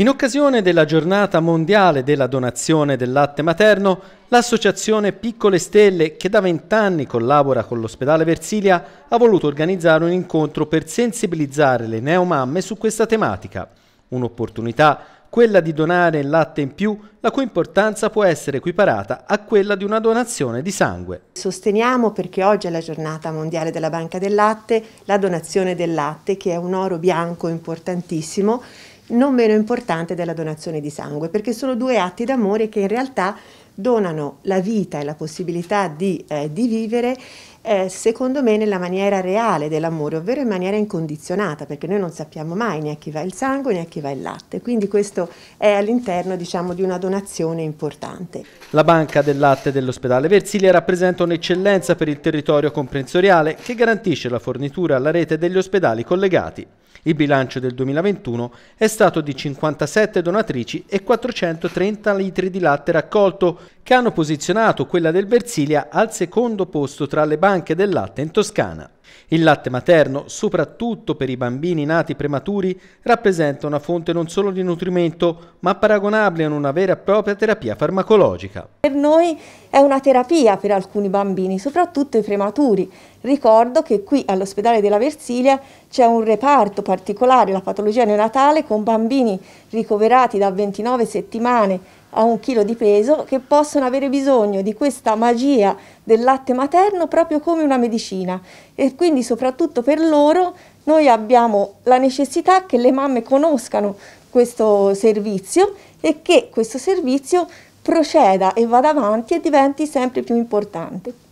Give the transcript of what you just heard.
In occasione della giornata mondiale della donazione del latte materno, l'associazione Piccole Stelle, che da vent'anni collabora con l'ospedale Versilia, ha voluto organizzare un incontro per sensibilizzare le neomamme su questa tematica. Un'opportunità, quella di donare il latte in più, la cui importanza può essere equiparata a quella di una donazione di sangue. Sosteniamo, perché oggi è la giornata mondiale della Banca del Latte, la donazione del latte, che è un oro bianco importantissimo, non meno importante della donazione di sangue, perché sono due atti d'amore che in realtà donano la vita e la possibilità di, eh, di vivere eh, secondo me nella maniera reale dell'amore, ovvero in maniera incondizionata, perché noi non sappiamo mai né a chi va il sangue né a chi va il latte, quindi questo è all'interno diciamo, di una donazione importante. La banca del latte dell'ospedale Versilia rappresenta un'eccellenza per il territorio comprensoriale che garantisce la fornitura alla rete degli ospedali collegati. Il bilancio del 2021 è stato di 57 donatrici e 430 litri di latte raccolto, che hanno posizionato quella del Versilia al secondo posto tra le banche del latte in Toscana. Il latte materno, soprattutto per i bambini nati prematuri, rappresenta una fonte non solo di nutrimento, ma paragonabile a una vera e propria terapia farmacologica. Per noi è una terapia per alcuni bambini, soprattutto i prematuri. Ricordo che qui all'ospedale della Versilia c'è un reparto particolare, la patologia neonatale, con bambini ricoverati da 29 settimane a un chilo di peso che possono avere bisogno di questa magia del latte materno proprio come una medicina e quindi soprattutto per loro noi abbiamo la necessità che le mamme conoscano questo servizio e che questo servizio proceda e vada avanti e diventi sempre più importante.